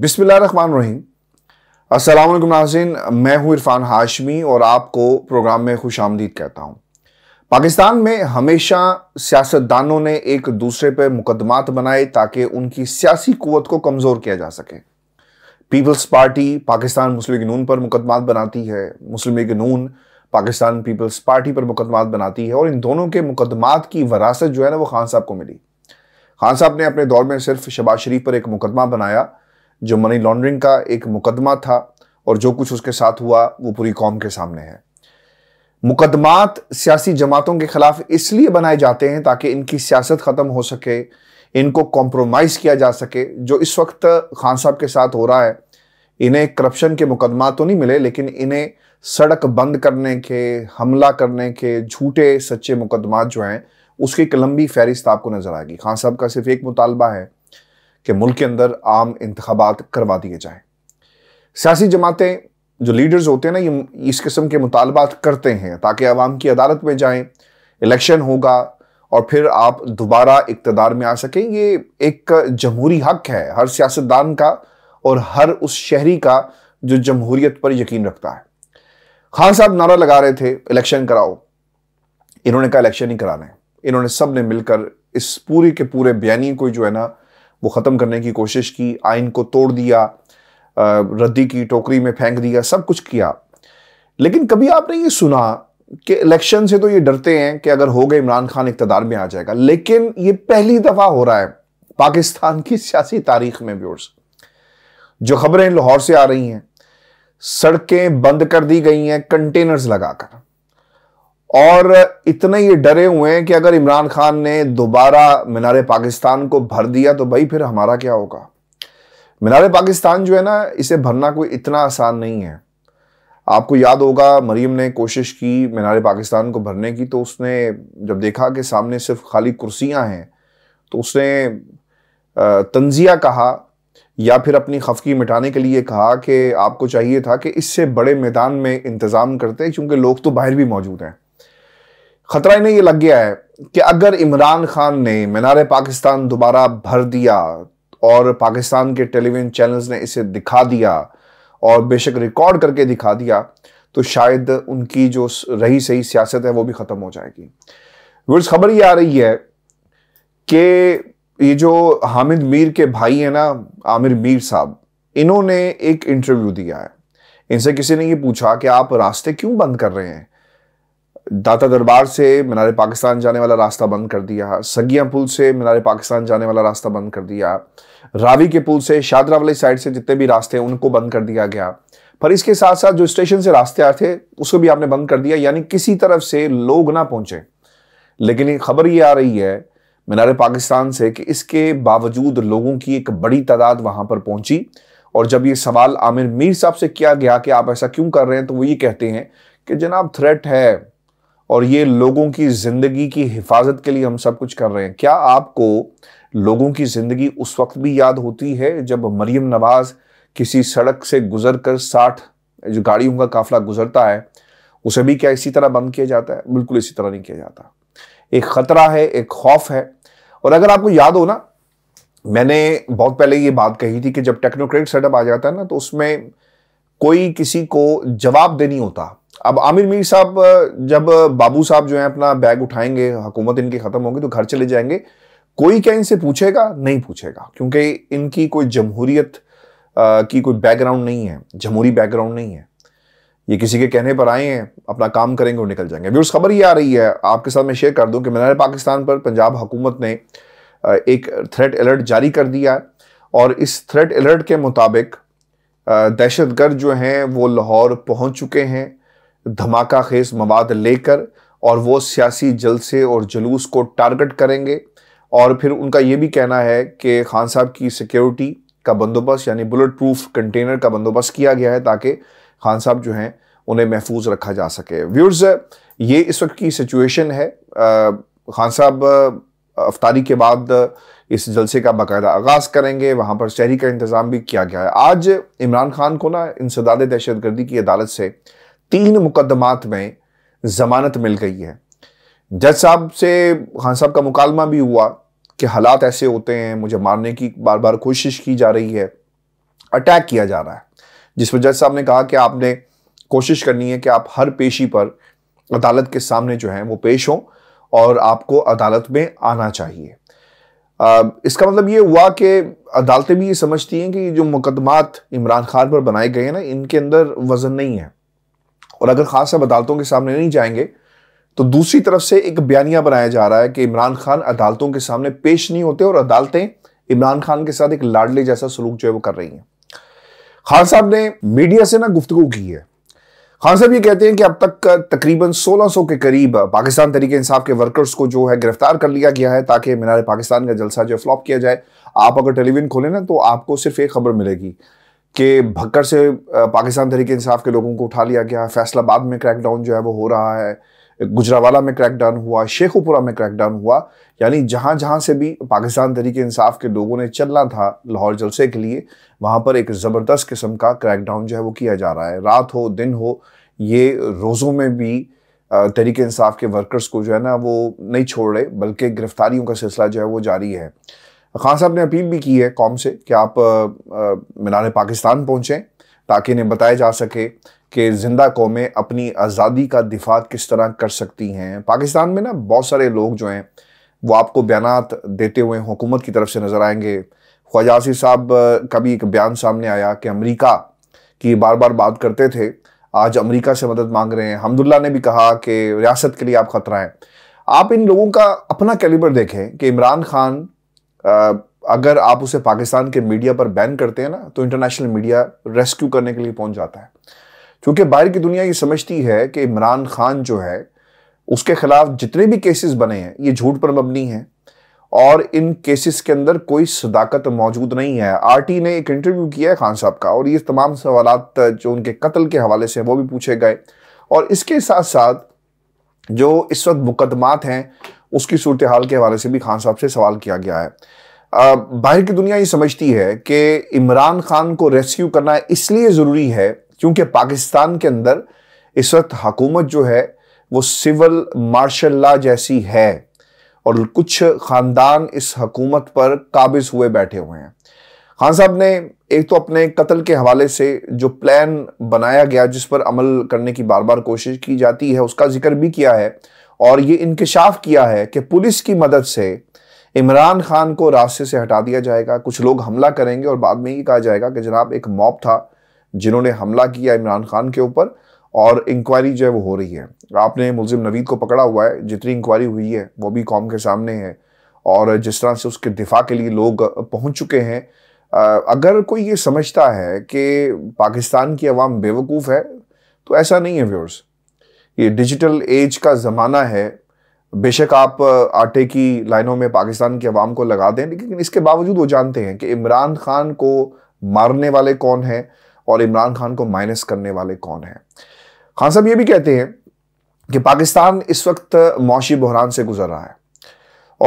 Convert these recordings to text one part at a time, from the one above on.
बिसमीम असल नाजीन मैं हूं इरफान हाशमी और आपको प्रोग्राम में खुश आमदीद कहता हूं पाकिस्तान में हमेशा सियासतदानों ने एक दूसरे पर मुकदमात बनाए ताकि उनकी सियासी क़वत को कमज़ोर किया जा सके पीपल्स पार्टी पाकिस्तान मुस्लिम नून पर मुकदमात बनाती है मुस्लिम लीग नून पाकिस्तान पीपल्स पार्टी पर मुकदमात बनाती है और इन दोनों के मुकदमात की वरासत जो है ना वो खान साहब को मिली खान साहब ने अपने दौर में सिर्फ शबाज शरीफ पर एक मुकदमा बनाया जो मनी लॉन्ड्रिंग का एक मुकदमा था और जो कुछ उसके साथ हुआ वो पूरी कौम के सामने है मुकदमात सियासी जमातों के खिलाफ इसलिए बनाए जाते हैं ताकि इनकी सियासत ख़त्म हो सके इनको कॉम्प्रोमाइज़ किया जा सके जो इस वक्त खान साहब के साथ हो रहा है इन्हें करप्शन के मुकदमा तो नहीं मिले लेकिन इन्हें सड़क बंद करने के हमला करने के झूठे सच्चे मुकदमा जो हैं उसकी एक लंबी फहरिस्त आपको नज़र आएगी खान साहब का सिर्फ एक मुतालबा है कि मुल्क के अंदर आम इंतबात करवा दिए जाएँ सियासी जमातें जो लीडर्स होते हैं ना ये इस किस्म के मुतालबात करते हैं ताकि आवाम की अदालत में जाएँ इलेक्शन होगा और फिर आप दोबारा इकतदार में आ सकें ये एक जमहूरी हक है हर सियासतदान का और हर उस शहरी का जो जमहूरीत पर यकीन रखता है खान साहब नारा लगा रहे थे इलेक्शन कराओ इन्होंने कहा इलेक्शन ही कराना है इन्होंने सब ने मिलकर इस पूरे के पूरे बयानी को जो है ना वो ख़त्म करने की कोशिश की आइन को तोड़ दिया रद्दी की टोकरी में फेंक दिया सब कुछ किया लेकिन कभी आपने ये सुना कि इलेक्शन से तो ये डरते हैं कि अगर हो गए इमरान खान इकतदार में आ जाएगा लेकिन ये पहली दफ़ा हो रहा है पाकिस्तान की सियासी तारीख में व्यूर्स जो खबरें लाहौर से आ रही हैं सड़कें बंद कर दी गई हैं कंटेनर्स लगाकर और इतने ये डरे हुए हैं कि अगर इमरान खान ने दोबारा मीनार पाकिस्तान को भर दिया तो भाई फिर हमारा क्या होगा मीनार पाकिस्तान जो है ना इसे भरना कोई इतना आसान नहीं है आपको याद होगा मरीम ने कोशिश की मीनार पाकिस्तान को भरने की तो उसने जब देखा कि सामने सिर्फ खाली कुर्सियां हैं तो उसने तंजिया कहा या फिर अपनी खफकी मिटाने के लिए कहा कि आपको चाहिए था कि इससे बड़े मैदान में इंतज़ाम करते क्योंकि लोग तो बाहर भी मौजूद हैं खतरा इन्हें ये लग गया है कि अगर इमरान खान ने मीनार पाकिस्तान दोबारा भर दिया और पाकिस्तान के टेलीविजन चैनल्स ने इसे दिखा दिया और बेशक रिकॉर्ड करके दिखा दिया तो शायद उनकी जो रही सही सियासत है वो भी ख़त्म हो जाएगी वर्ष खबर ये आ रही है कि ये जो हामिद मीर के भाई हैं ना आमिर मीर साहब इन्होंने एक इंटरव्यू दिया है इनसे किसी ने ये पूछा कि आप रास्ते क्यों बंद कर रहे हैं दाता दरबार से मीनार पाकिस्तान जाने वाला रास्ता बंद कर दिया सगिया पुल से मीनार पाकिस्तान जाने वाला रास्ता बंद कर दिया रावी के पुल से शादरा वाली साइड से जितने भी रास्ते हैं उनको बंद कर दिया गया पर इसके साथ साथ जो स्टेशन से रास्ते आए थे उसको भी आपने बंद कर दिया यानी किसी तरफ से लोग ना पहुंचे लेकिन ये खबर ये आ रही है मीनार पाकिस्तान से कि इसके बावजूद लोगों की एक बड़ी तादाद वहां पर पहुंची और जब ये सवाल आमिर मीर साहब से किया गया कि आप ऐसा क्यों कर रहे हैं तो वो ये कहते हैं कि जनाब थ्रेट है और ये लोगों की ज़िंदगी की हिफाजत के लिए हम सब कुछ कर रहे हैं क्या आपको लोगों की ज़िंदगी उस वक्त भी याद होती है जब मरियम नवाज़ किसी सड़क से गुजर कर साठ जो गाड़ियों का काफिला गुजरता है उसे भी क्या इसी तरह बंद किया जाता है बिल्कुल इसी तरह नहीं किया जाता एक ख़तरा है एक खौफ है और अगर आपको याद हो ना मैंने बहुत पहले ये बात कही थी कि जब टेक्नोक्रेट सेटअप आ जाता है ना तो उसमें कोई किसी को जवाब देनी होता अब आमिर मीर साहब जब बाबू साहब जो है अपना बैग उठाएंगे हुकूमत इनकी ख़त्म होगी तो घर चले जाएंगे कोई क्या इनसे पूछेगा नहीं पूछेगा क्योंकि इनकी कोई जमहूरियत की कोई बैकग्राउंड नहीं है जमहूरी बैकग्राउंड नहीं है ये किसी के कहने पर आए हैं अपना काम करेंगे और निकल जाएंगे उस खबर ये आ रही है आपके साथ मैं शेयर कर दूं कि मीनार पाकिस्तान पर पंजाब हुकूमत ने एक थ्रेट अलर्ट जारी कर दिया है और इस थ्रेट अलर्ट के मुताबिक दहशत गर्द जो हैं वो लाहौर पहुंच चुके हैं धमाका खेज मवाद लेकर और वो सियासी जलसे और जुलूस को टारगेट करेंगे और फिर उनका ये भी कहना है कि खान साहब की सिक्योरिटी का बंदोबस्त यानी बुलेट प्रूफ कंटेनर का बंदोबस्त किया गया है ताकि खान साहब जो हैं उन्हें महफूज रखा जा सके व्यूर्स ये इस वक्त की सिचुएशन है खान साहब अफ्तारी के बाद इस जलसे का बाकायदा आगाज़ करेंगे वहाँ पर शहरी का इंतज़ाम भी किया गया है आज इमरान खान को ना इंसदाद दहशत गर्दी की अदालत से तीन मुकदमात में जमानत मिल गई है जज साहब से खान साहब का मुकालमा भी हुआ कि हालात ऐसे होते हैं मुझे मारने की बार बार कोशिश की जा रही है अटैक किया जा रहा है जिस पर जज साहब ने कहा कि आपने कोशिश करनी है कि आप हर पेशी पर अदालत के सामने जो है वो पेश हों और आपको अदालत में आना चाहिए इसका मतलब ये हुआ कि अदालतें भी ये समझती हैं कि जो मुकदमात इमरान खान पर बनाए गए हैं ना इनके अंदर वज़न नहीं है और अगर खास साहब अदालतों के सामने नहीं जाएंगे तो दूसरी तरफ से एक बयानिया बनाया जा रहा है कि इमरान खान अदालतों के सामने पेश नहीं होते और अदालतें इमरान खान के साथ एक लाडले जैसा सलूक जो है वो कर रही हैं खान साहब ने मीडिया से ना गुफ्तगु की है खान साहब ये कहते हैं कि अब तक तकरीबन 1600 के करीब पाकिस्तान तरीके इंसाफ के वर्कर्स को जो है गिरफ्तार कर लिया गया है ताकि मीनार पाकिस्तान का जलसा जो फ्लॉप किया जाए आप अगर टेलीविजन खोले ना तो आपको सिर्फ एक खबर मिलेगी कि भक्कर से पाकिस्तान तहरीक इंसाफ के लोगों को उठा लिया गया फैसलाबाद में क्रैकडाउन जो है वो हो रहा है गुजरावाला में क्रैकडाउन हुआ शेखुपुरा में क्रैकडाउन हुआ यानी जहाँ जहाँ से भी पाकिस्तान तहरीक इंसाफ के लोगों ने चलना था लाहौर जलसे के लिए वहाँ पर एक ज़बरदस्त किस्म का क्रैकडाउन जो है वो किया जा रहा है रात हो दिन हो ये रोज़ों में भी तहरीक इंसाफ के वर्कर्स को जो है ना वो नहीं छोड़ रहे बल्कि गिरफ्तारियों का सिलसिला जो है वो जारी है खान साहब ने अपील भी की है कौम से कि आप मीनार पाकिस्तान पहुँचें ताकि इन्हें बताया जा सके कि ज़िंदा कौमें अपनी आज़ादी का दिफा किस तरह कर सकती हैं पाकिस्तान में ना बहुत सारे लोग जो हैं वो आपको बयान देते हुए हुकूमत की तरफ से नज़र आएंगे ख्वाजा आसिफ साहब का भी एक बयान सामने आया कि अमरीका की बार बार बात करते थे आज अमरीका से मदद मांग रहे हैं हमदुल्ला ने भी कहा कि रियासत के लिए आप खतरा हैं आप इन लोगों का अपना कैलिबर देखें कि इमरान खान अगर आप उसे पाकिस्तान के मीडिया पर बैन करते हैं ना तो इंटरनेशनल मीडिया रेस्क्यू करने के लिए पहुंच जाता है क्योंकि बाहर की दुनिया ये समझती है कि इमरान खान जो है उसके खिलाफ जितने भी केसेस बने हैं ये झूठ पर मबनी है और इन केसेस के अंदर कोई सदाकत मौजूद नहीं है आरटी ने एक इंटरव्यू किया है खान साहब का और ये तमाम सवाल जो उनके कत्ल के हवाले से वो भी पूछे गए और इसके साथ साथ जो इस वक्त मुकदमात हैं उसकी सूरत हाल के हवाले से भी खान साहब से सवाल किया गया है बाहर की दुनिया ये समझती है कि इमरान खान को रेस्क्यू करना इसलिए ज़रूरी है क्योंकि पाकिस्तान के अंदर इस वक्त हकूमत जो है वो सिविल मार्शल ला जैसी है और कुछ ख़ानदान इस हकूमत पर काबिज हुए बैठे हुए हैं खान साहब ने एक तो अपने कत्ल के हवाले से जो प्लान बनाया गया जिस पर अमल करने की बार बार कोशिश की जाती है उसका जिक्र भी किया है और ये इंकशाफ किया है कि पुलिस की मदद से इमरान खान को रास्ते से हटा दिया जाएगा कुछ लोग हमला करेंगे और बाद में ये कहा जाएगा कि जनाब एक मॉब था जिन्होंने हमला किया इमरान खान के ऊपर और इंक्वायरी जो है वो हो रही है आपने मुलिम नवीद को पकड़ा हुआ है जितनी इंक्वायरी हुई है वो भी कौम के सामने है और जिस तरह से उसके दिफा के लिए लोग पहुंच चुके हैं अगर कोई ये समझता है कि पाकिस्तान की आवाम बेवकूफ़ है तो ऐसा नहीं है व्यवर्स ये डिजिटल एज का ज़माना है बेशक आप आटे की लाइनों में पाकिस्तान की आवाम को लगा दें लेकिन इसके बावजूद वो जानते हैं कि इमरान खान को मारने वाले कौन हैं और इमरान खान को माइनस करने वाले कौन हैं खान साहब ये भी कहते हैं कि पाकिस्तान इस वक्त मौशी बहरान से गुजर रहा है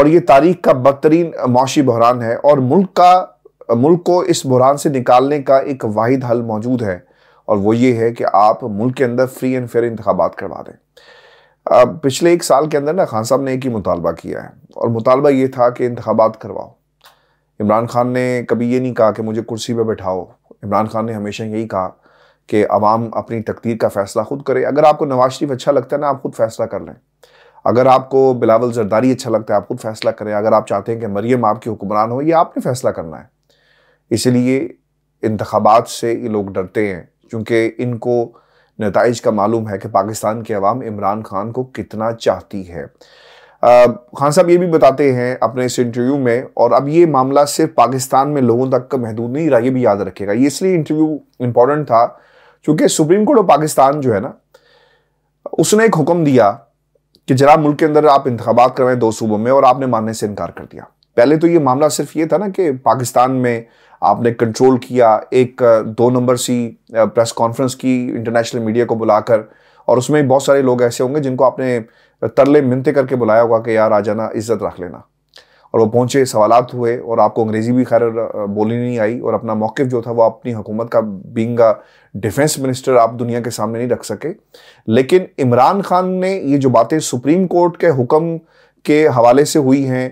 और ये तारीख का बदतरीन मौशी बहरान है और मुल्क का मुल्क को इस बहरान से निकालने का एक वाहिद हल मौजूद है और वो ये है कि आप मुल्क के अंदर फ्री एंड फेयर इंतबात करवा दें पिछले एक साल के अंदर ना खान साहब ने एक ही मुतालबा किया है और मुतालबा ये था कि इंतबात करवाओ इमरान खान ने कभी ये नहीं कहा कि मुझे कुर्सी पर बैठाओ इमरान खान ने हमेशा यही कहा कि आवाम अपनी तकदीर का फ़ैसला खुद करे अगर आपको नवाज शरीफ अच्छा लगता है ना आप खुद फैसला कर लें अगर आपको बिलावल जरदारी अच्छा लगता है आप खुद फैसला करें अगर आप चाहते हैं कि मरियम आपकी हुक्मरान हो ये आपने फ़ैसला करना है इसलिए इंतबात से ये लोग डरते हैं क्योंकि इनको नतज का मालूम है कि पाकिस्तान के अवाम इमरान खान को कितना चाहती है खान साहब ये भी बताते हैं अपने इस इंटरव्यू में और अब ये मामला सिर्फ पाकिस्तान में लोगों तक का महदूद नहीं रहा ये भी याद रखेगा ये इसलिए इंटरव्यू इम्पोर्टेंट था क्योंकि सुप्रीम कोर्ट ऑफ पाकिस्तान जो है ना उसने एक हुक्म दिया कि जरा मुल्क के अंदर आप इंतबात करवाएं दो सूबों में और आपने मानने से इनकार कर दिया पहले तो ये मामला सिर्फ ये था ना कि पाकिस्तान में आपने कंट्रोल किया एक दो नंबर सी प्रेस कॉन्फ्रेंस की इंटरनेशनल मीडिया को बुलाकर और उसमें बहुत सारे लोग ऐसे होंगे जिनको आपने तरले मिनते करके बुलाया होगा कि यार आ जाना इज्जत रख लेना और वो पहुंचे सवालत हुए और आपको अंग्रेज़ी भी खैर बोली नहीं आई और अपना मौक़ जो था वो अपनी हुकूमत का बींग डिफेंस मिनिस्टर आप दुनिया के सामने नहीं रख सके लेकिन इमरान खान ने ये जो बातें सुप्रीम कोर्ट के हुक्म के हवाले से हुई हैं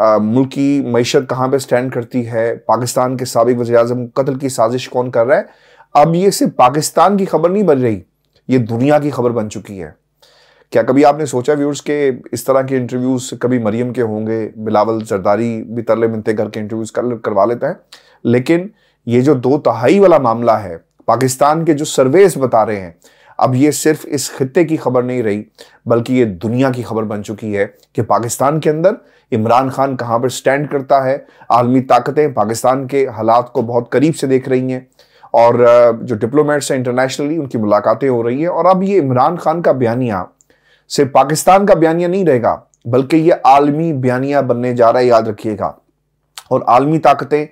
मुल्क की मीशत कहाँ पर स्टैंड करती है पाकिस्तान के सबक वजी अजम कत्ल की साजिश कौन कर रहा है अब ये सिर्फ पाकिस्तान की खबर नहीं बन रही ये दुनिया की खबर बन चुकी है क्या कभी आपने सोचा व्यूर्स के इस तरह के इंटरव्यूज़ कभी मरियम के होंगे बिलावल जरदारी भी तरले मिनते घर के इंटरव्यूज़ कर करवा लेता है लेकिन ये जो दो तहाई वाला मामला है पाकिस्तान के जो सर्वेस बता रहे हैं अब ये सिर्फ इस खत्े की खबर नहीं रही बल्कि ये दुनिया की खबर बन चुकी है कि पाकिस्तान के अंदर इमरान खान कहाँ पर स्टैंड करता है आलमी ताकतें पाकिस्तान के हालात को बहुत करीब से देख रही हैं और जो डिप्लोमेट्स हैं इंटरनेशनली उनकी मुलाकातें हो रही हैं और अब ये इमरान खान का बयानिया सिर्फ पाकिस्तान का बयानिया नहीं रहेगा बल्कि ये आलमी बयानिया बनने जा रहा है याद रखिएगा और आलमी ताकतें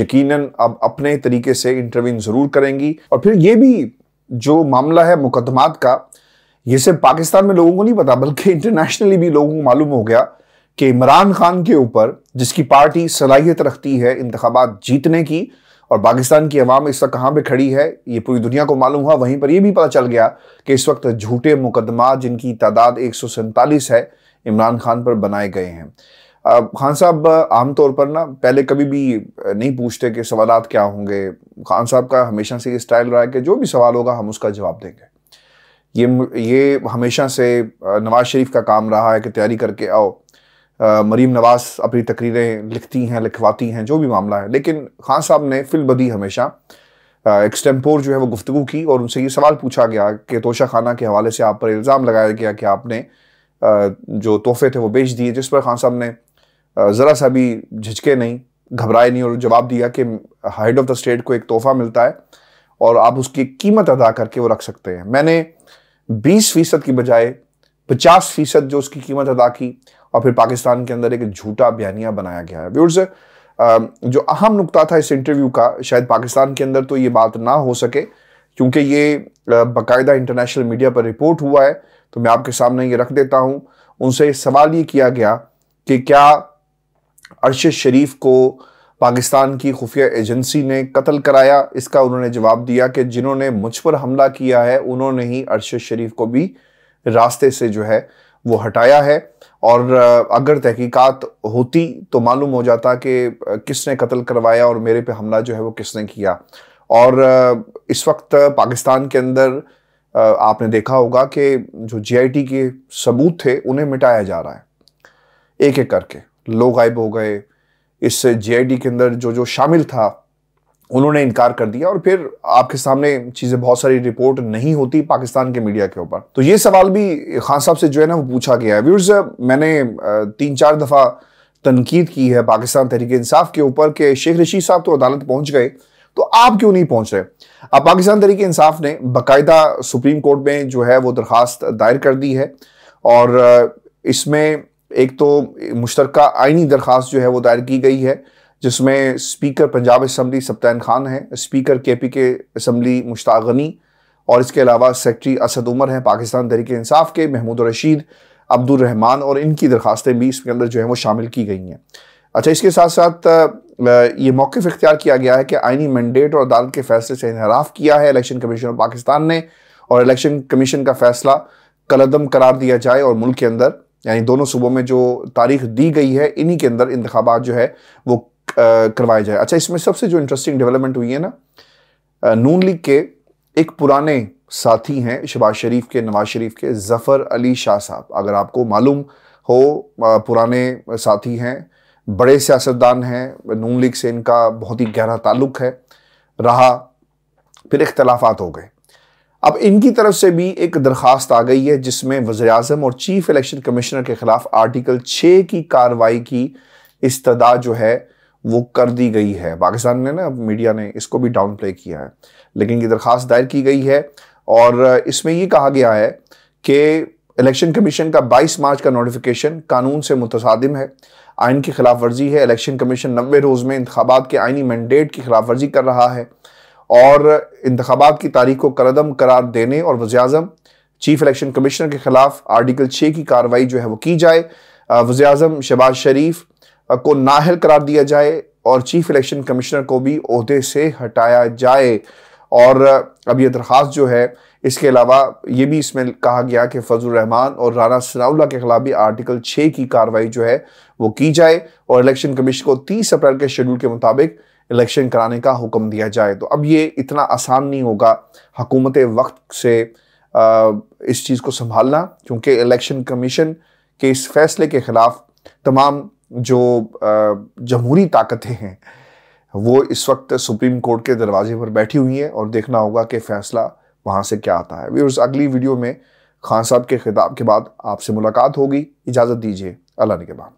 यकीनन अब अपने तरीके से इंटरव्यू ज़रूर करेंगी और फिर ये भी जो मामला है मुकदमात का ये सिर्फ पाकिस्तान में लोगों को नहीं पता बल्कि इंटरनेशनली भी लोगों को मालूम हो गया कि इमरान खान के ऊपर जिसकी पार्टी सलाहियत रखती है इंतबात जीतने की और पाकिस्तान की आवाम इस वक्त कहाँ पर खड़ी है ये पूरी दुनिया को मालूम हुआ वहीं पर यह भी पता चल गया कि इस वक्त झूठे मुकदमा जिनकी तादाद एक सौ सैंतालीस है इमरान खान पर बनाए गए हैं खान साहब आम तौर पर ना पहले कभी भी नहीं पूछते कि सवाल क्या होंगे खान साहब का हमेशा से ये स्टाइल रहा है कि जो भी सवाल होगा हम उसका जवाब देंगे ये ये हमेशा से नवाज शरीफ का काम रहा है कि तैयारी करके आओ मरीम नवाज अपनी तकरीरें लिखती हैं लिखवाती हैं जो भी मामला है लेकिन खान साहब ने फिलबदी हमेशा एक्सटेम्पोर जो है वो गुफ्तु की और उनसे ये सवाल पूछा गया कि तोशा खाना के हवाले से आप पर इल्ज़ाम लगाया गया कि आपने जो तोहफे थे वो बेच दिए जिस पर खान साहब ने ज़रा सा भी झिझके नहीं घबराए नहीं और जवाब दिया कि हेड ऑफ़ द स्टेट को एक तोहफ़ा मिलता है और आप उसकी कीमत अदा करके वो रख सकते हैं मैंने बीस फ़ीसद की बजाय पचास फीसद जो उसकी कीमत अदा की और फिर पाकिस्तान के अंदर एक झूठा बयानिया बनाया गया है व्यूर्स जो अहम नुकता था इस इंटरव्यू का शायद पाकिस्तान के अंदर तो ये बात ना हो सके क्योंकि ये बाकायदा इंटरनेशनल मीडिया पर रिपोर्ट हुआ है तो मैं आपके सामने ये रख देता हूँ उनसे सवाल ये किया गया कि क्या अरशद शरीफ को पाकिस्तान की खुफिया एजेंसी ने कत्ल कराया इसका उन्होंने जवाब दिया कि जिन्होंने मुझ पर हमला किया है उन्होंने ही अरशद शरीफ को भी रास्ते से जो है वो हटाया है और अगर तहकीकात होती तो मालूम हो जाता कि किसने कत्ल करवाया और मेरे पे हमला जो है वो किसने किया और इस वक्त पाकिस्तान के अंदर आपने देखा होगा कि जो जीआईटी के सबूत थे उन्हें मिटाया जा रहा है एक एक करके लोग गायब हो गए इस जीआईटी के अंदर जो जो शामिल था उन्होंने इनकार कर दिया और फिर आपके सामने चीज़ें बहुत सारी रिपोर्ट नहीं होती पाकिस्तान के मीडिया के ऊपर तो ये सवाल भी खान साहब से जो है ना वो पूछा गया है व्यूर्स मैंने तीन चार दफ़ा तनकीद की है पाकिस्तान तहरीक इंसाफ के ऊपर कि शेख रशीद साहब तो अदालत पहुंच गए तो आप क्यों नहीं पहुंच रहे अब पाकिस्तान तहरीक इंसाफ ने बाकायदा सुप्रीम कोर्ट में जो है वो दरख्वास्त दायर कर दी है और इसमें एक तो मुश्तरक आइनी दरख्वास्त जो है वो दायर की गई है जिसमें स्पीकर पंजाब असम्बली सप्तान खान हैं स्पीकर के पी के असम्बली मुश्ताक गनी और इसके अलावा सेक्रटरी असद उमर हैं पाकिस्तान तहरीक इंसाफ के महमूद रशीद अब्दुल रहमान और इनकी दरखास्तें भी इसके अंदर जो है वो शामिल की गई हैं अच्छा इसके साथ साथ ये मौक़ इख्तियार किया गया है कि आइनी मैंडेट और अदालत के फैसले से इनहराफ किया है इलेक्शन कमीशन ऑफ पाकिस्तान ने और इलेक्शन कमीशन का फैसला कलदम करार दिया जाए और मुल्क के अंदर यानी दोनों सूबों में जो तारीख दी गई है इन्हीं के अंदर इंतबात जो है वो करवाया जाए अच्छा इसमें सबसे जो इंटरेस्टिंग डेवलपमेंट हुई है ना नून लीग के एक पुराने साथी हैं शबाज शरीफ के नवाज शरीफ के ज़फ़र अली शाह साहब अगर आपको मालूम हो पुराने साथी हैं बड़े सियासतदान हैं नून लीग से इनका बहुत ही गहरा ताल्लुक है रहा फिर इख्तलाफात हो गए अब इनकी तरफ से भी एक दरख्वास्त आ गई है जिसमें वजे अजम और चीफ इलेक्शन कमिश्नर के ख़िलाफ़ आर्टिकल छः की कार्रवाई की इस्तः जो है वो कर दी गई है पाकिस्तान ने ना मीडिया ने इसको भी डाउन प्ले किया है लेकिन ये दरख्वास्त दायर की गई है और इसमें ये कहा गया है कि इलेक्शन कमीशन का 22 मार्च का नोटिफिकेशन कानून से मुतसादिम है आइन की खिलाफ वर्जी है इलेक्शन कमीशन नबे रोज़ में इंतबात के आइनी मैंडेट की खिलाफ वर्जी कर रहा है और इंतबात की तारीख को करदम करार देने और वजी अजम चीफ इलेक्शन कमिश्नर के खिलाफ आर्टिकल छः की कार्रवाई जो है वो की जाए वजे अजम शहबाज शरीफ को नाहल करार दिया जाए और चीफ इलेक्शन कमिश्नर को भी अहदे से हटाया जाए और अब यह दरख्वास्त जो है इसके अलावा ये भी इसमें कहा गया कि फजल रहमान और राना सनाउल्ला के खिलाफ भी आर्टिकल छः की कार्रवाई जो है वो की जाए और इलेक्शन कमीशन को तीस अप्रैल के शेड्यूल के मुताबिक इलेक्शन कराने का हुक्म दिया जाए तो अब ये इतना आसान नहीं होगा हकूमत वक्त से आ, इस चीज़ को संभालना क्योंकि इलेक्शन कमीशन के इस फैसले के ख़िलाफ़ तमाम जो जमहूरी ताकतें हैं वो इस वक्त सुप्रीम कोर्ट के दरवाजे पर बैठी हुई हैं और देखना होगा कि फैसला वहाँ से क्या आता है व्यूर्स अगली वीडियो में खान साहब के खिताब के बाद आपसे मुलाकात होगी इजाज़त दीजिए अल्लाह के बाद